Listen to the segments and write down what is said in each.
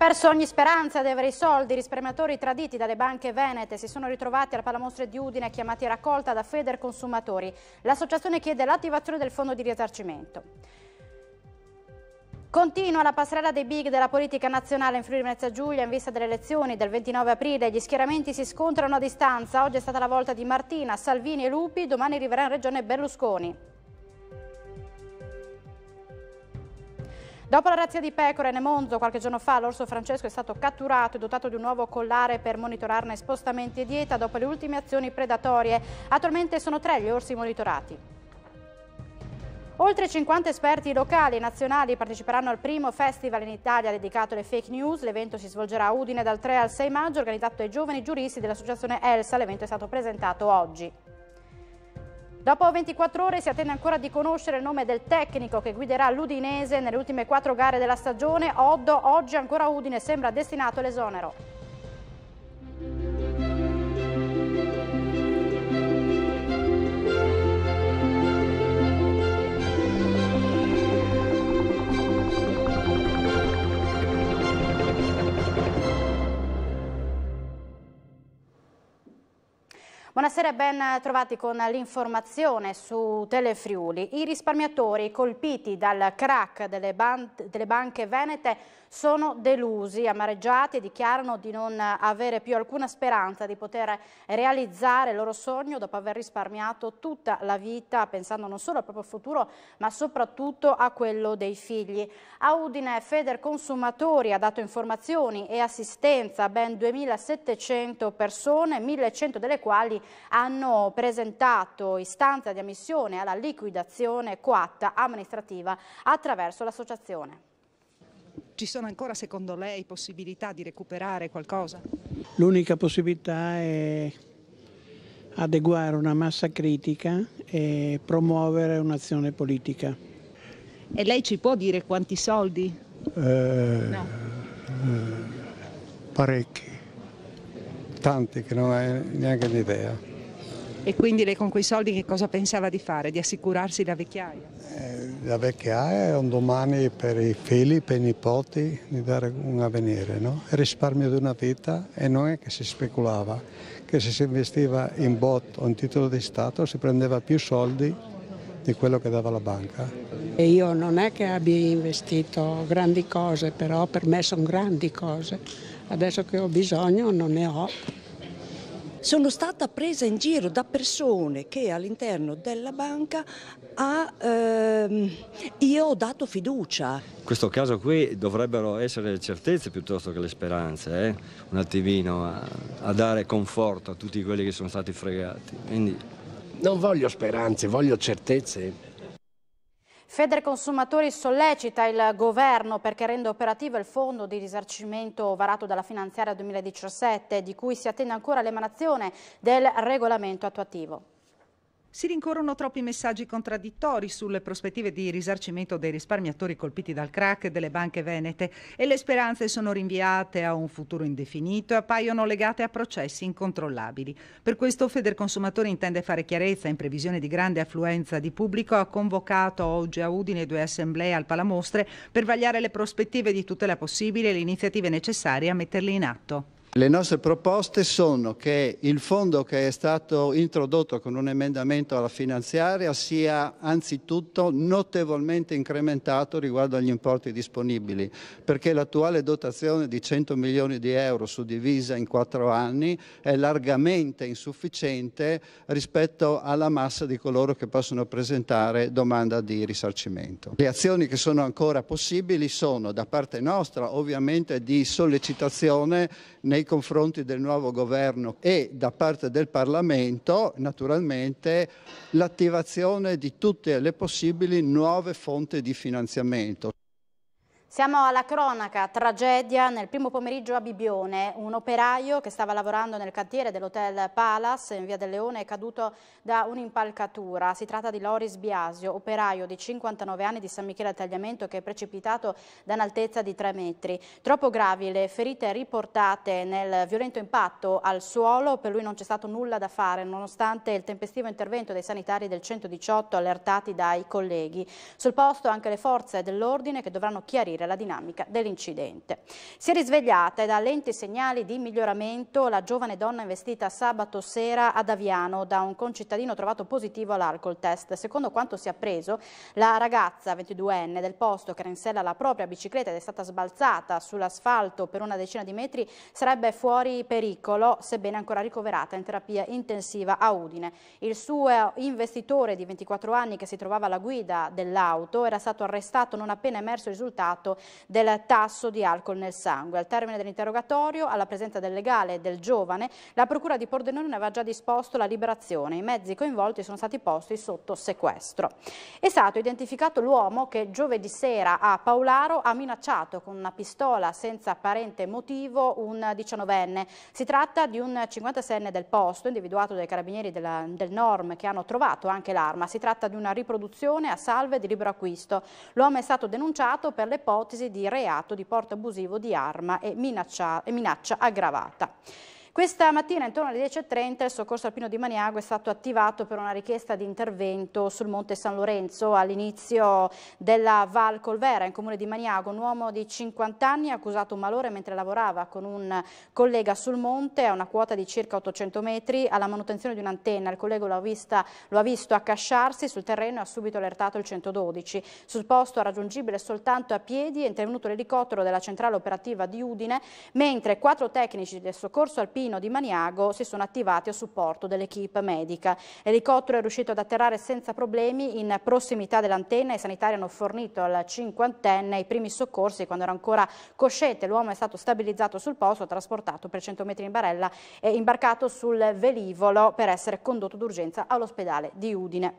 Perso ogni speranza di avere i soldi, i risparmiatori traditi dalle banche venete si sono ritrovati alla Palamostra di Udine chiamati a raccolta da Feder Consumatori. L'associazione chiede l'attivazione del fondo di risarcimento. Continua la passerella dei big della politica nazionale in Friuli Venezia Giulia in vista delle elezioni del 29 aprile. Gli schieramenti si scontrano a distanza. Oggi è stata la volta di Martina, Salvini e Lupi, domani arriverà in regione Berlusconi. Dopo la razzia di pecore a Monzo qualche giorno fa, l'orso Francesco è stato catturato e dotato di un nuovo collare per monitorarne spostamenti e dieta dopo le ultime azioni predatorie. Attualmente sono tre gli orsi monitorati. Oltre 50 esperti locali e nazionali parteciperanno al primo festival in Italia dedicato alle fake news. L'evento si svolgerà a Udine dal 3 al 6 maggio, organizzato dai giovani giuristi dell'associazione ELSA. L'evento è stato presentato oggi. Dopo 24 ore si attende ancora di conoscere il nome del tecnico che guiderà l'Udinese nelle ultime quattro gare della stagione. Oddo oggi ancora Udine sembra destinato all'esonero. Buonasera ben trovati con l'informazione su Telefriuli. I risparmiatori colpiti dal crack delle, ban delle banche venete sono delusi, amareggiati e dichiarano di non avere più alcuna speranza di poter realizzare il loro sogno dopo aver risparmiato tutta la vita pensando non solo al proprio futuro ma soprattutto a quello dei figli. A Udine Feder Consumatori ha dato informazioni e assistenza a ben 2700 persone, 1100 delle quali hanno presentato istanza di ammissione alla liquidazione coatta amministrativa attraverso l'associazione. Ci sono ancora, secondo lei, possibilità di recuperare qualcosa? L'unica possibilità è adeguare una massa critica e promuovere un'azione politica. E lei ci può dire quanti soldi? Eh, no. eh, parecchi, tanti che non hai neanche un'idea. E quindi lei con quei soldi che cosa pensava di fare? Di assicurarsi la vecchiaia? Eh, la vecchia è un domani per i figli, per i nipoti, di dare un avvenire, no? il risparmio di una vita e non è che si speculava, che se si investiva in bot o in titolo di Stato si prendeva più soldi di quello che dava la banca. Io non è che abbia investito grandi cose, però per me sono grandi cose. Adesso che ho bisogno non ne ho sono stata presa in giro da persone che all'interno della banca ha, ehm, io ho dato fiducia. In questo caso qui dovrebbero essere le certezze piuttosto che le speranze, eh? un attimino a, a dare conforto a tutti quelli che sono stati fregati. Quindi... Non voglio speranze, voglio certezze. Federe Consumatori sollecita il governo perché rende operativo il fondo di risarcimento varato dalla finanziaria 2017 di cui si attende ancora l'emanazione del regolamento attuativo. Si rincorrono troppi messaggi contraddittori sulle prospettive di risarcimento dei risparmiatori colpiti dal crack delle banche venete e le speranze sono rinviate a un futuro indefinito e appaiono legate a processi incontrollabili. Per questo Federconsumatore intende fare chiarezza in previsione di grande affluenza di pubblico ha convocato oggi a Udine due assemblee al Palamostre per vagliare le prospettive di tutela possibile e le iniziative necessarie a metterle in atto. Le nostre proposte sono che il fondo che è stato introdotto con un emendamento alla finanziaria sia anzitutto notevolmente incrementato riguardo agli importi disponibili, perché l'attuale dotazione di 100 milioni di euro suddivisa in quattro anni è largamente insufficiente rispetto alla massa di coloro che possono presentare domanda di risarcimento. Le azioni che sono ancora possibili sono da parte nostra ovviamente di sollecitazione nei confronti del nuovo governo e da parte del Parlamento, naturalmente, l'attivazione di tutte le possibili nuove fonti di finanziamento. Siamo alla cronaca, tragedia nel primo pomeriggio a Bibione. Un operaio che stava lavorando nel cantiere dell'Hotel Palace in Via del Leone è caduto da un'impalcatura. Si tratta di Loris Biasio, operaio di 59 anni di San Michele a Tagliamento che è precipitato da un'altezza di 3 metri. Troppo gravi le ferite riportate nel violento impatto al suolo. Per lui non c'è stato nulla da fare nonostante il tempestivo intervento dei sanitari del 118 allertati dai colleghi. Sul posto anche le forze dell'ordine che dovranno chiarire snellire la dinamica dell'incidente. Si è risvegliata e da lenti segnali di miglioramento la giovane donna investita sabato sera ad Aviano da un concittadino trovato positivo all'alcol test. Secondo quanto si è appreso, la ragazza 22enne del posto che era in sella la propria bicicletta ed è stata sbalzata sull'asfalto per una decina di metri sarebbe fuori pericolo, sebbene ancora ricoverata in terapia intensiva a Udine. Il suo investitore di 24 anni che si trovava alla guida dell'auto era stato arrestato non appena emerso il risultato dato del tasso di alcol nel sangue. Al termine dell'interrogatorio, alla presenza del legale e del giovane, la procura di Pordenone aveva già disposto la liberazione. I mezzi coinvolti sono stati posti sotto sequestro. È stato identificato l'uomo che giovedì sera a Paolaro ha minacciato con una pistola senza apparente motivo un 19enne. Si tratta di un 56enne del posto, individuato dai carabinieri della, del Norm che hanno trovato anche l'arma. Si tratta di una riproduzione a salve di libero acquisto. L'uomo è stato denunciato per le poste ipotesi di reato di porto abusivo di arma e minaccia, e minaccia aggravata. Questa mattina intorno alle 10.30 il soccorso alpino di Maniago è stato attivato per una richiesta di intervento sul Monte San Lorenzo all'inizio della Val Colvera in comune di Maniago. Un uomo di 50 anni ha accusato un malore mentre lavorava con un collega sul monte a una quota di circa 800 metri alla manutenzione di un'antenna. Il collega lo ha, vista, lo ha visto accasciarsi sul terreno e ha subito allertato il 112. Sul posto raggiungibile soltanto a piedi è intervenuto l'elicottero della centrale operativa di Udine mentre quattro tecnici del soccorso alpino Martino di Maniago si sono attivati a supporto dell'equipe medica. L'elicottero è riuscito ad atterrare senza problemi in prossimità dell'antenna. e I sanitari hanno fornito al cinquantenne i primi soccorsi quando era ancora cosciente. L'uomo è stato stabilizzato sul posto, trasportato per 100 metri in barella e imbarcato sul velivolo per essere condotto d'urgenza all'ospedale di Udine.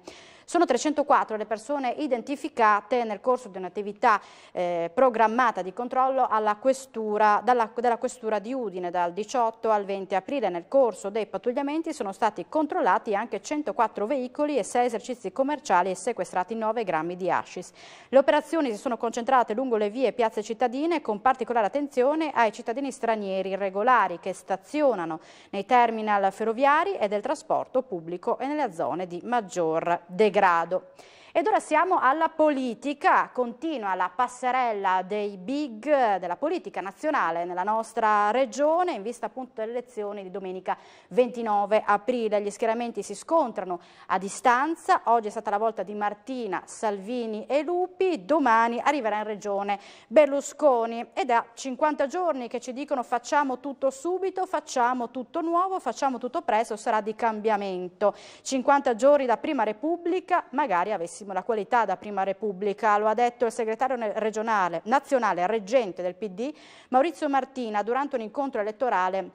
Sono 304 le persone identificate nel corso di un'attività eh, programmata di controllo questura, dalla, dalla questura di Udine dal 18 al 20 aprile. Nel corso dei pattugliamenti sono stati controllati anche 104 veicoli e 6 esercizi commerciali e sequestrati 9 grammi di ascis. Le operazioni si sono concentrate lungo le vie e piazze cittadine con particolare attenzione ai cittadini stranieri irregolari che stazionano nei terminal ferroviari e del trasporto pubblico e nelle zone di maggior degrado grado. Ed ora siamo alla politica, continua la passerella dei big della politica nazionale nella nostra regione in vista appunto delle elezioni di domenica 29 aprile. Gli schieramenti si scontrano a distanza, oggi è stata la volta di Martina, Salvini e Lupi, domani arriverà in regione Berlusconi ed ha 50 giorni che ci dicono facciamo tutto subito, facciamo tutto nuovo, facciamo tutto presto, sarà di cambiamento. 50 giorni da prima Repubblica, magari avessi altissimo la qualità da prima Repubblica, lo ha detto il segretario regionale, nazionale reggente del PD Maurizio Martina durante un incontro elettorale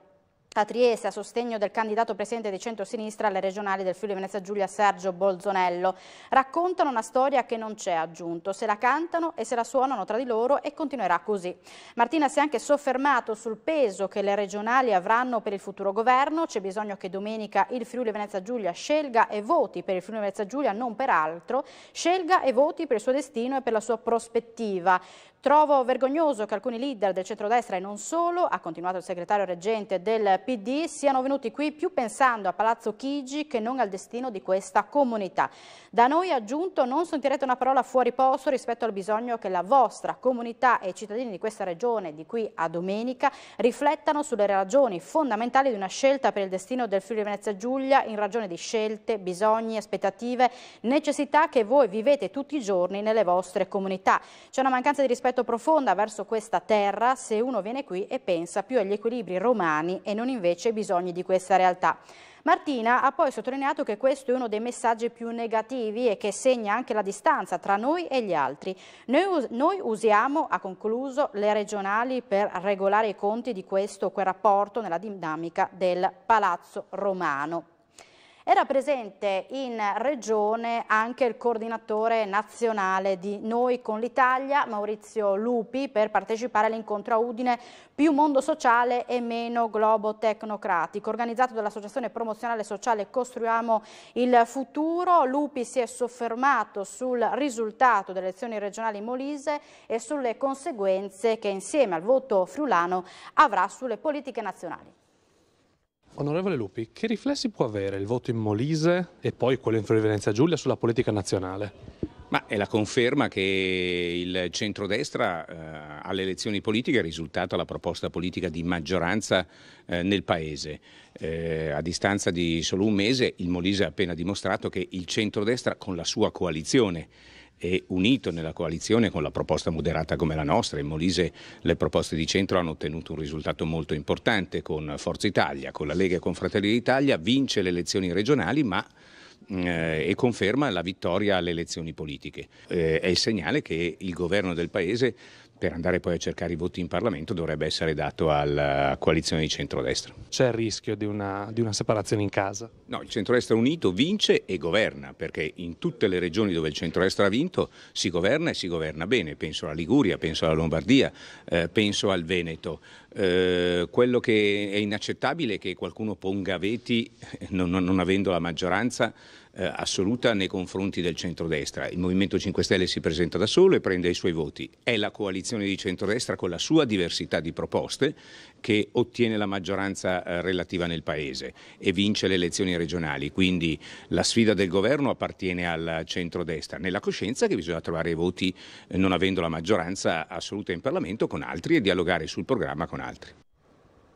a Trieste a sostegno del candidato presidente di centrosinistra alle regionali del Friuli Venezia Giulia Sergio Bolzonello. Raccontano una storia che non c'è aggiunto, se la cantano e se la suonano tra di loro e continuerà così. Martina si è anche soffermato sul peso che le regionali avranno per il futuro governo, c'è bisogno che domenica il Friuli Venezia Giulia scelga e voti per il Friuli Venezia Giulia, non per altro, scelga e voti per il suo destino e per la sua prospettiva. Trovo vergognoso che alcuni leader del centrodestra e non solo, ha continuato il segretario reggente del PD, siano venuti qui più pensando a Palazzo Chigi che non al destino di questa comunità. Da noi aggiunto non sentirete una parola fuori posto rispetto al bisogno che la vostra comunità e i cittadini di questa regione, di qui a domenica, riflettano sulle ragioni fondamentali di una scelta per il destino del Friuli Venezia Giulia in ragione di scelte, bisogni, aspettative, necessità che voi vivete tutti i giorni nelle vostre comunità. C'è una mancanza di rispetto certo profonda verso questa terra se uno viene qui e pensa più agli equilibri romani e non invece ai bisogni di questa realtà. Martina ha poi sottolineato che questo è uno dei messaggi più negativi e che segna anche la distanza tra noi e gli altri. Noi, noi, usiamo, ha concluso, le regionali per regolare i conti di questo quel rapporto nella dinamica del palazzo romano. Era presente in regione anche il coordinatore nazionale di Noi con l'Italia, Maurizio Lupi, per partecipare all'incontro a Udine più mondo sociale e meno globo tecnocratico, organizzato dall'Associazione Promozionale Sociale Costruiamo il Futuro. Lupi si è soffermato sul risultato delle elezioni regionali in Molise e sulle conseguenze che insieme al voto friulano avrà sulle politiche nazionali. Onorevole Lupi, che riflessi può avere il voto in Molise e poi quello in Friuli Venezia Giulia sulla politica nazionale? Ma è la conferma che il centrodestra eh, alle elezioni politiche è risultata la proposta politica di maggioranza eh, nel Paese. Eh, a distanza di solo un mese il Molise ha appena dimostrato che il centrodestra con la sua coalizione è unito nella coalizione con la proposta moderata come la nostra. In Molise le proposte di centro hanno ottenuto un risultato molto importante con Forza Italia, con la Lega e con Fratelli d'Italia, vince le elezioni regionali ma eh, e conferma la vittoria alle elezioni politiche. Eh, è il segnale che il governo del Paese per andare poi a cercare i voti in Parlamento dovrebbe essere dato alla coalizione di centrodestra. C'è il rischio di una, di una separazione in casa? No, il centrodestra unito vince e governa, perché in tutte le regioni dove il centrodestra ha vinto si governa e si governa bene. Penso alla Liguria, penso alla Lombardia, eh, penso al Veneto. Eh, quello che è inaccettabile è che qualcuno ponga veti eh, non, non avendo la maggioranza eh, assoluta nei confronti del centrodestra. Il Movimento 5 Stelle si presenta da solo e prende i suoi voti. È la coalizione di centrodestra con la sua diversità di proposte che ottiene la maggioranza eh, relativa nel Paese e vince le elezioni regionali. Quindi la sfida del governo appartiene al centrodestra, nella coscienza che bisogna trovare i voti eh, non avendo la maggioranza assoluta in Parlamento con altri e dialogare sul programma con altri.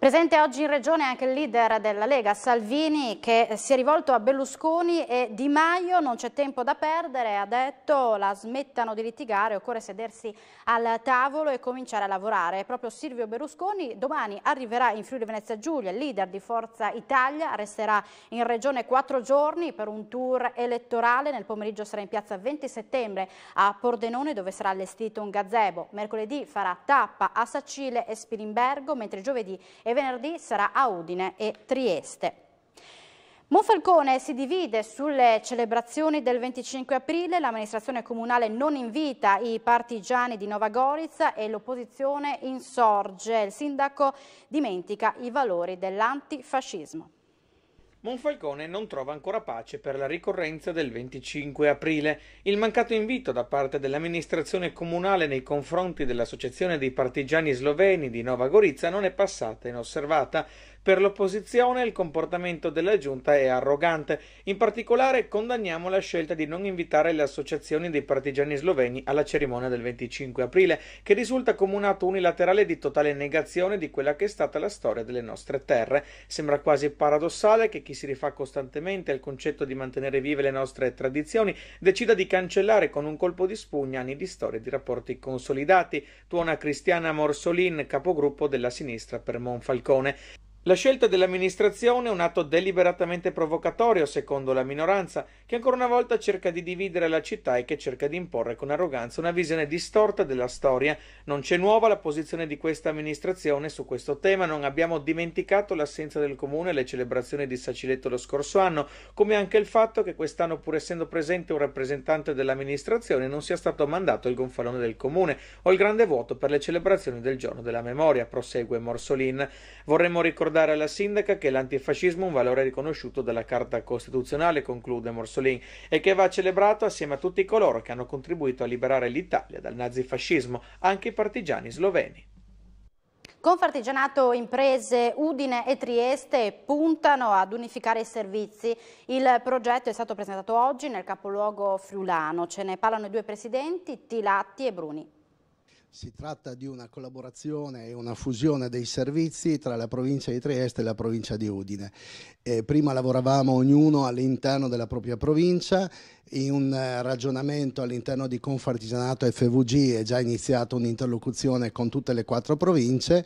Presente oggi in regione anche il leader della Lega, Salvini, che si è rivolto a Berlusconi e Di Maio, non c'è tempo da perdere, ha detto la smettano di litigare, occorre sedersi al tavolo e cominciare a lavorare. Proprio Silvio Berlusconi domani arriverà in Friuli Venezia Giulia, il leader di Forza Italia, resterà in regione quattro giorni per un tour elettorale, nel pomeriggio sarà in piazza 20 settembre a Pordenone dove sarà allestito un gazebo. Mercoledì farà tappa a Sacile e Spirimbergo, mentre giovedì è e venerdì sarà a Udine e Trieste. Monfalcone si divide sulle celebrazioni del 25 aprile, l'amministrazione comunale non invita i partigiani di Nova Gorizia e l'opposizione insorge, il sindaco dimentica i valori dell'antifascismo. Monfalcone non trova ancora pace per la ricorrenza del 25 aprile. Il mancato invito da parte dell'amministrazione comunale nei confronti dell'Associazione dei Partigiani Sloveni di Nova Gorizia non è passata inosservata. Per l'opposizione il comportamento della giunta è arrogante. In particolare condanniamo la scelta di non invitare le associazioni dei partigiani sloveni alla cerimonia del 25 aprile, che risulta come un atto unilaterale di totale negazione di quella che è stata la storia delle nostre terre. Sembra quasi paradossale che chi si rifà costantemente al concetto di mantenere vive le nostre tradizioni decida di cancellare con un colpo di spugna anni di storia e di rapporti consolidati, tuona Cristiana Morsolin, capogruppo della sinistra per Monfalcone. La scelta dell'amministrazione è un atto deliberatamente provocatorio, secondo la minoranza, che ancora una volta cerca di dividere la città e che cerca di imporre con arroganza una visione distorta della storia. Non c'è nuova la posizione di questa amministrazione su questo tema, non abbiamo dimenticato l'assenza del comune alle celebrazioni di Saciletto lo scorso anno, come anche il fatto che quest'anno, pur essendo presente un rappresentante dell'amministrazione, non sia stato mandato il gonfalone del comune o il grande vuoto per le celebrazioni del giorno della memoria, prosegue Morsolin. Vorremmo ricordare ricordare alla sindaca che l'antifascismo è un valore riconosciuto dalla Carta Costituzionale, conclude Morsolin, e che va celebrato assieme a tutti coloro che hanno contribuito a liberare l'Italia dal nazifascismo, anche i partigiani sloveni. Confartigianato, imprese Udine e Trieste puntano ad unificare i servizi. Il progetto è stato presentato oggi nel capoluogo friulano. Ce ne parlano i due presidenti, Tilatti e Bruni. Si tratta di una collaborazione e una fusione dei servizi tra la provincia di Trieste e la provincia di Udine. Eh, prima lavoravamo ognuno all'interno della propria provincia, in un eh, ragionamento all'interno di Confartigianato FVG è già iniziata un'interlocuzione con tutte le quattro province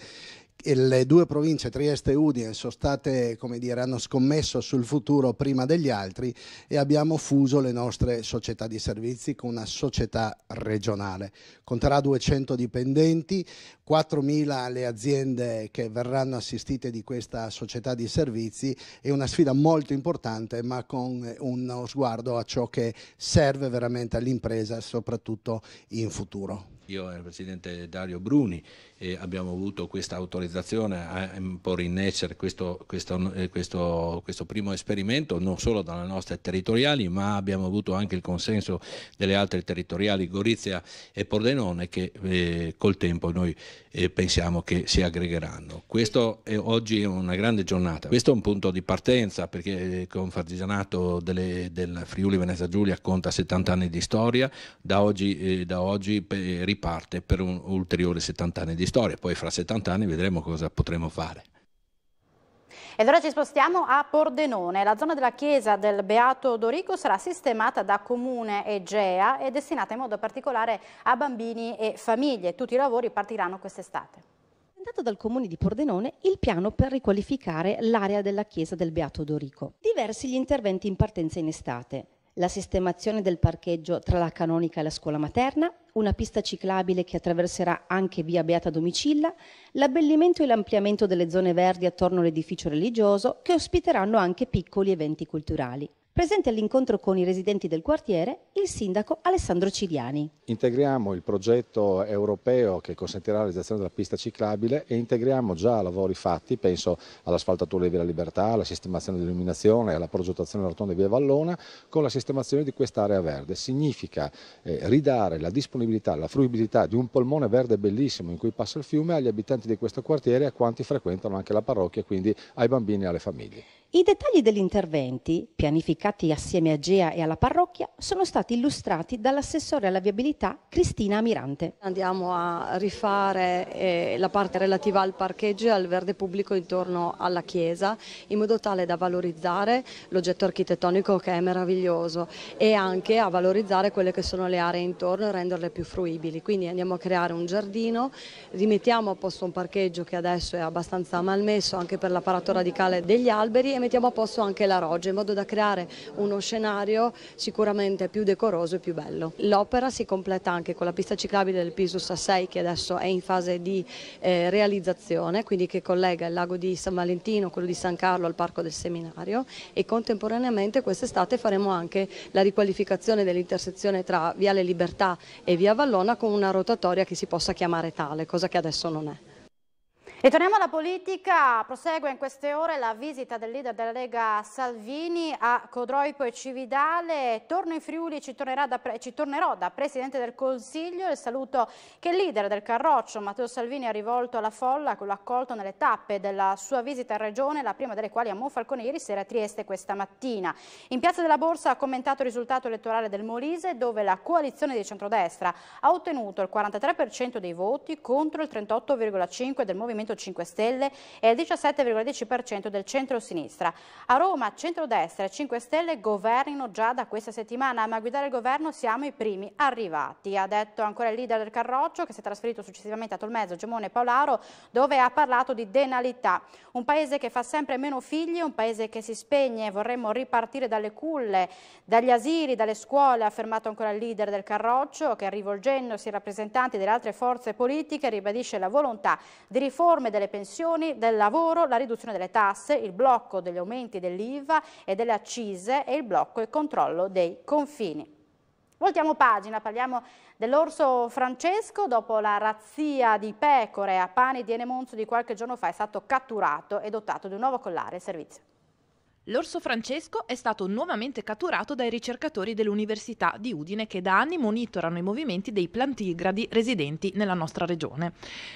le due province Trieste e Udine sono state, come dire, hanno scommesso sul futuro prima degli altri e abbiamo fuso le nostre società di servizi con una società regionale. Conterà 200 dipendenti, 4.000 le aziende che verranno assistite di questa società di servizi. È una sfida molto importante, ma con uno sguardo a ciò che serve veramente all'impresa, soprattutto in futuro. Io e eh, il Presidente Dario Bruni eh, abbiamo avuto questa autorizzazione valorizzazione a eh, porre in essere questo, questo, eh, questo, questo, primo esperimento, non solo dalle nostre territoriali, ma abbiamo avuto anche il consenso delle altre territoriali, Gorizia e Pordenone, che eh, col tempo noi eh, pensiamo che si aggregheranno. Questo è, oggi una grande giornata, questo è un punto di partenza perché eh, con Fartigianato delle, del Friuli Venezia Giulia conta 70 anni di storia, da oggi, eh, da oggi riparte per un ulteriore 70 anni di storia, poi fra 70 anni vedremo vedremo cosa potremo fare. Ed ora ci spostiamo a Pordenone. La zona della chiesa del Beato Dorico sarà sistemata da Comune Egea e destinata in modo particolare a bambini e famiglie. Tutti i lavori partiranno quest'estate. Presentato dal Comune di Pordenone il piano per riqualificare l'area della chiesa del Beato Dorico. Diversi gli interventi in partenza in estate la sistemazione del parcheggio tra la canonica e la scuola materna, una pista ciclabile che attraverserà anche via Beata Domicilla, l'abbellimento e l'ampliamento delle zone verdi attorno all'edificio religioso che ospiteranno anche piccoli eventi culturali. Presente all'incontro con i residenti del quartiere il sindaco Alessandro Cidiani. Integriamo il progetto europeo che consentirà la realizzazione della pista ciclabile e integriamo già lavori fatti, penso all'asfaltatura di Via Libertà, alla sistemazione dell'illuminazione e alla progettazione della rotonda di Via Vallona con la sistemazione di quest'area verde. Significa eh, ridare la disponibilità, la fruibilità di un polmone verde bellissimo in cui passa il fiume agli abitanti di questo quartiere e a quanti frequentano anche la parrocchia, quindi ai bambini e alle famiglie. I dettagli degli interventi, pianificati assieme a GEA e alla parrocchia, sono stati illustrati dall'assessore alla viabilità Cristina Amirante. Andiamo a rifare eh, la parte relativa al parcheggio e al verde pubblico intorno alla chiesa in modo tale da valorizzare l'oggetto architettonico che è meraviglioso e anche a valorizzare quelle che sono le aree intorno e renderle più fruibili. Quindi andiamo a creare un giardino, rimettiamo a posto un parcheggio che adesso è abbastanza malmesso anche per l'apparato radicale degli alberi mettiamo a posto anche la roggia in modo da creare uno scenario sicuramente più decoroso e più bello. L'opera si completa anche con la pista ciclabile del Pisus A6 che adesso è in fase di eh, realizzazione, quindi che collega il lago di San Valentino, quello di San Carlo al parco del seminario e contemporaneamente quest'estate faremo anche la riqualificazione dell'intersezione tra Viale Libertà e Via Vallona con una rotatoria che si possa chiamare tale, cosa che adesso non è torniamo alla politica, prosegue in queste ore la visita del leader della Lega Salvini a Codroipo e Cividale, torno in Friuli, ci, da, ci tornerò da Presidente del Consiglio, il saluto che il leader del Carroccio Matteo Salvini ha rivolto alla folla che lo accolto nelle tappe della sua visita in Regione, la prima delle quali a Monfalcone ieri sera a Trieste questa mattina. In Piazza della Borsa ha commentato il risultato elettorale del Molise dove la coalizione di centrodestra ha ottenuto il 43% dei voti contro il 38,5% del Movimento Movimento 5 Stelle e il 17,10% del centro-sinistra. A Roma, centrodestra e 5 Stelle governino già da questa settimana, ma a guidare il governo siamo i primi arrivati. Ha detto ancora il leader del Carroccio, che si è trasferito successivamente a Tolmezzo, Gemone Paolaro, dove ha parlato di denalità. Un paese che fa sempre meno figli, un paese che si spegne, vorremmo ripartire dalle culle, dagli asili, dalle scuole, ha affermato ancora il leader del Carroccio, che rivolgendosi ai rappresentanti delle altre forze politiche ribadisce la volontà di riforma riforme delle pensioni, del lavoro, la riduzione delle tasse, il blocco degli aumenti dell'IVA e delle accise e il blocco e controllo dei confini. Voltiamo pagina, parliamo dell'orso Francesco, dopo la razzia di pecore a Pani di Enemonzo di qualche giorno fa è stato catturato e dotato di un nuovo collare e servizio. L'orso Francesco è stato nuovamente catturato dai ricercatori dell'Università di Udine che da anni monitorano i movimenti dei plantigradi residenti nella nostra regione.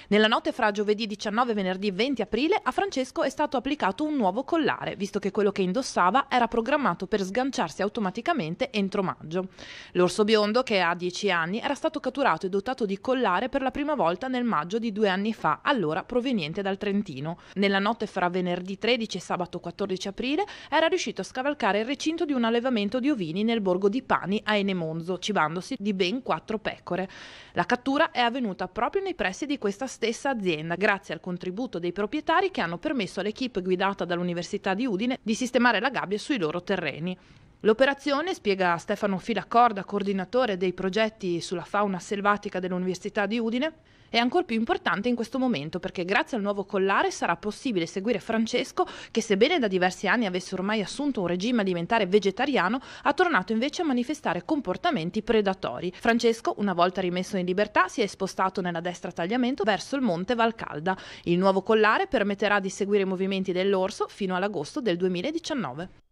Nella notte fra giovedì 19 e venerdì 20 aprile a Francesco è stato applicato un nuovo collare, visto che quello che indossava era programmato per sganciarsi automaticamente entro maggio. L'orso biondo, che ha 10 anni, era stato catturato e dotato di collare per la prima volta nel maggio di due anni fa, allora proveniente dal Trentino. Nella notte fra venerdì 13 e sabato 14 aprile era riuscito a scavalcare il recinto di un allevamento di ovini nel borgo di Pani a Enemonzo, cibandosi di ben quattro pecore. La cattura è avvenuta proprio nei pressi di questa stessa azienda, grazie al contributo dei proprietari che hanno permesso all'equipe guidata dall'Università di Udine di sistemare la gabbia sui loro terreni. L'operazione, spiega Stefano Filacorda, coordinatore dei progetti sulla fauna selvatica dell'Università di Udine, è ancora più importante in questo momento perché grazie al nuovo collare sarà possibile seguire Francesco che sebbene da diversi anni avesse ormai assunto un regime alimentare vegetariano ha tornato invece a manifestare comportamenti predatori. Francesco, una volta rimesso in libertà, si è spostato nella destra tagliamento verso il monte Valcalda. Il nuovo collare permetterà di seguire i movimenti dell'orso fino all'agosto del 2019.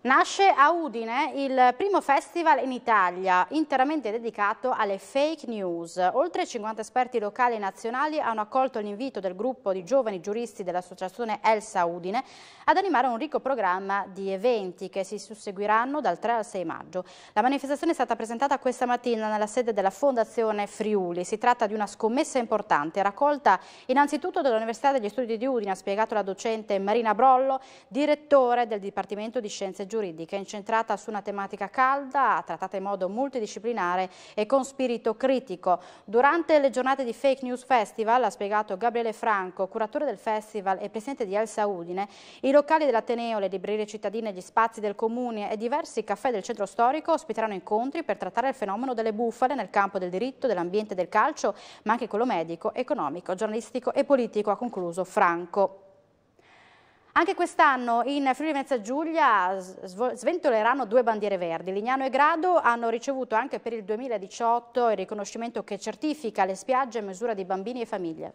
Nasce a Udine il primo festival in Italia interamente dedicato alle fake news. Oltre 50 esperti locali e nazionali hanno accolto l'invito del gruppo di giovani giuristi dell'associazione Elsa Udine ad animare un ricco programma di eventi che si susseguiranno dal 3 al 6 maggio. La manifestazione è stata presentata questa mattina nella sede della Fondazione Friuli. Si tratta di una scommessa importante, raccolta innanzitutto dall'Università degli Studi di Udine, ha spiegato la docente Marina Brollo, direttore del Dipartimento di Scienze giuridica incentrata su una tematica calda, trattata in modo multidisciplinare e con spirito critico. Durante le giornate di Fake News Festival, ha spiegato Gabriele Franco, curatore del festival e presidente di Elsa Udine, i locali dell'Ateneo, le librerie cittadine, gli spazi del comune e diversi caffè del centro storico ospiteranno incontri per trattare il fenomeno delle bufale nel campo del diritto, dell'ambiente e del calcio, ma anche quello medico, economico, giornalistico e politico, ha concluso Franco. Anche quest'anno in Friuli Venezia Giulia sventoleranno due bandiere verdi. Lignano e Grado hanno ricevuto anche per il 2018 il riconoscimento che certifica le spiagge a misura di bambini e famiglie.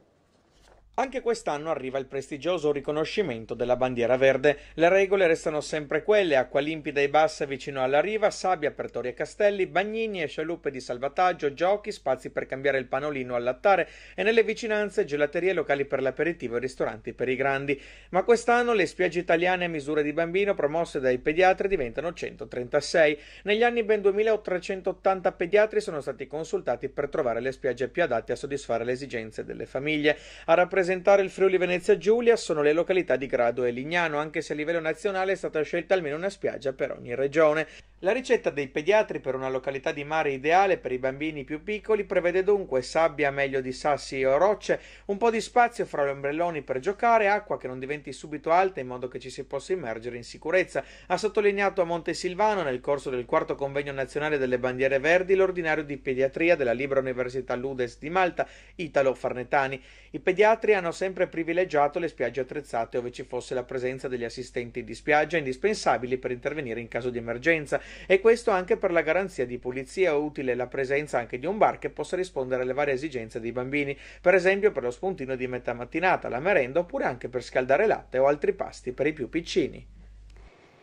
Anche quest'anno arriva il prestigioso riconoscimento della bandiera verde. Le regole restano sempre quelle: acqua limpida e bassa vicino alla riva, sabbia per torri e castelli, bagnini e scialuppe di salvataggio, giochi, spazi per cambiare il panolino al lattare e nelle vicinanze gelaterie locali per l'aperitivo e ristoranti per i grandi. Ma quest'anno le spiagge italiane a misura di bambino promosse dai pediatri diventano 136. Negli anni ben 2380 pediatri sono stati consultati per trovare le spiagge più adatte a soddisfare le esigenze delle famiglie. A rappresentare rappresentare il Friuli Venezia Giulia sono le località di Grado e Lignano, anche se a livello nazionale è stata scelta almeno una spiaggia per ogni regione. La ricetta dei pediatri per una località di mare ideale per i bambini più piccoli prevede dunque sabbia meglio di sassi o rocce, un po' di spazio fra gli ombrelloni per giocare, acqua che non diventi subito alta in modo che ci si possa immergere in sicurezza, ha sottolineato a Monte Silvano nel corso del quarto convegno nazionale delle bandiere verdi l'ordinario di pediatria della Libra Università Ludes di Malta, Italo Farnetani. I pediatri Capri hanno sempre privilegiato le spiagge attrezzate dove ci fosse la presenza degli assistenti di spiaggia indispensabili per intervenire in caso di emergenza e questo anche per la garanzia di pulizia utile la presenza anche di un bar che possa rispondere alle varie esigenze dei bambini, per esempio per lo spuntino di metà mattinata, la merenda oppure anche per scaldare latte o altri pasti per i più piccini.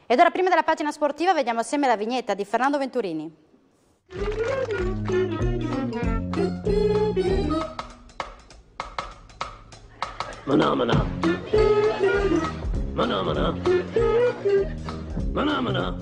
Ed ora prima della pagina sportiva vediamo assieme la vignetta di Fernando Venturini. Phenomena. Phenomena. Phenomena.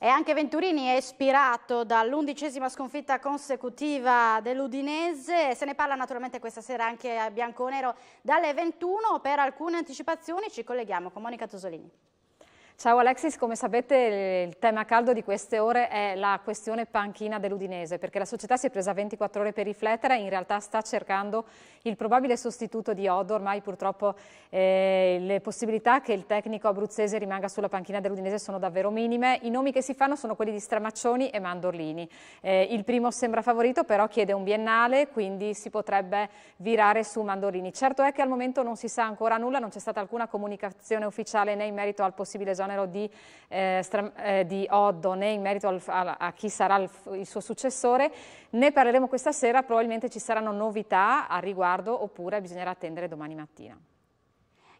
E anche Venturini è ispirato dall'undicesima sconfitta consecutiva dell'Udinese, se ne parla naturalmente questa sera anche a Bianconero dalle 21, per alcune anticipazioni ci colleghiamo con Monica Tosolini. Ciao Alexis, come sapete il tema caldo di queste ore è la questione panchina dell'Udinese, perché la società si è presa 24 ore per riflettere e in realtà sta cercando il probabile sostituto di Odo, ormai purtroppo eh, le possibilità che il tecnico abruzzese rimanga sulla panchina dell'Udinese sono davvero minime, i nomi che si fanno sono quelli di Stramaccioni e Mandorlini, eh, il primo sembra favorito però chiede un biennale, quindi si potrebbe virare su Mandorlini. Certo è che al momento non si sa ancora nulla, non c'è stata alcuna comunicazione ufficiale né in merito al possibile esonero esonero di, eh, eh, di Oddo né in merito al, a, a, chi sarà il, il, suo successore. Ne parleremo questa sera, probabilmente ci saranno novità a riguardo oppure bisognerà attendere domani mattina.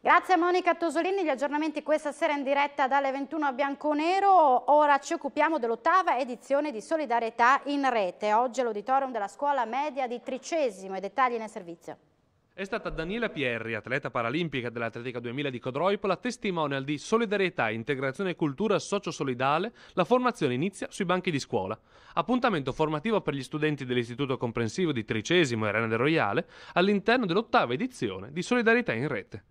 Grazie a Monica Tosolini, gli aggiornamenti questa sera in diretta dalle 21 a Bianconero. Ora ci occupiamo dell'ottava edizione di Solidarietà in Rete. Oggi l'auditorium della scuola media di Tricesimo e dettagli nel servizio. È stata Daniela Pierri, atleta paralimpica dell'Atletica 2000 di Codroipola, testimonial di Solidarietà, Integrazione e Cultura Sociosolidale, la formazione inizia sui banchi di scuola. Appuntamento formativo per gli studenti dell'Istituto Comprensivo di Tricesimo e Arena del Royale all'interno dell'ottava edizione di Solidarietà in Rete.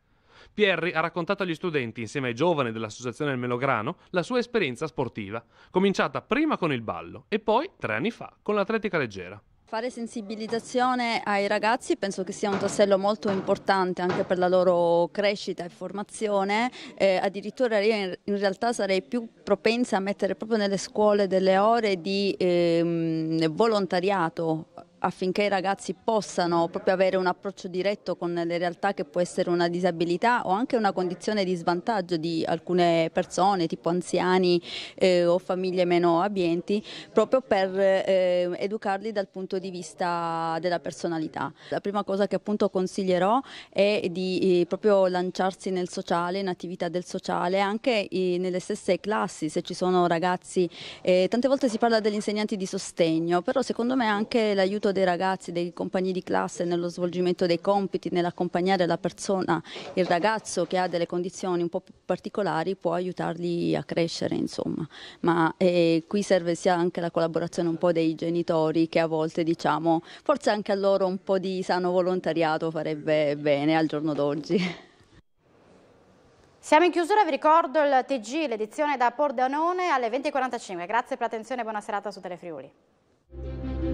Pierri ha raccontato agli studenti, insieme ai giovani dell'associazione del Melograno, la sua esperienza sportiva, cominciata prima con il ballo e poi, tre anni fa, con l'atletica leggera. Fare sensibilizzazione ai ragazzi penso che sia un tassello molto importante anche per la loro crescita e formazione, eh, addirittura io in, realtà sarei più propensa a mettere proprio nelle scuole delle ore di ehm, volontariato affinché i ragazzi possano proprio avere un approccio diretto con le realtà che può essere una disabilità o anche una condizione di svantaggio di alcune persone, tipo anziani eh, o famiglie meno abbienti, proprio per eh, educarli dal punto di vista della personalità. La prima cosa che appunto consiglierò è di eh, proprio lanciarsi nel sociale, in attività del sociale, anche eh, nelle stesse classi, se ci sono ragazzi. Eh, tante volte si parla degli insegnanti di sostegno, però secondo me anche l'aiuto aiuto dei ragazzi, dei compagni di classe nello svolgimento dei compiti, nell'accompagnare la persona, il ragazzo che ha delle condizioni un po' più particolari può aiutarli a crescere insomma. Ma eh, qui serve sia anche la collaborazione un po' dei genitori che a volte diciamo forse anche a loro un po' di sano volontariato farebbe bene al giorno d'oggi. Siamo in chiusura, vi ricordo il TG, l'edizione da Pordenone alle 20.45. Grazie per l'attenzione e buona serata su Telefriuli.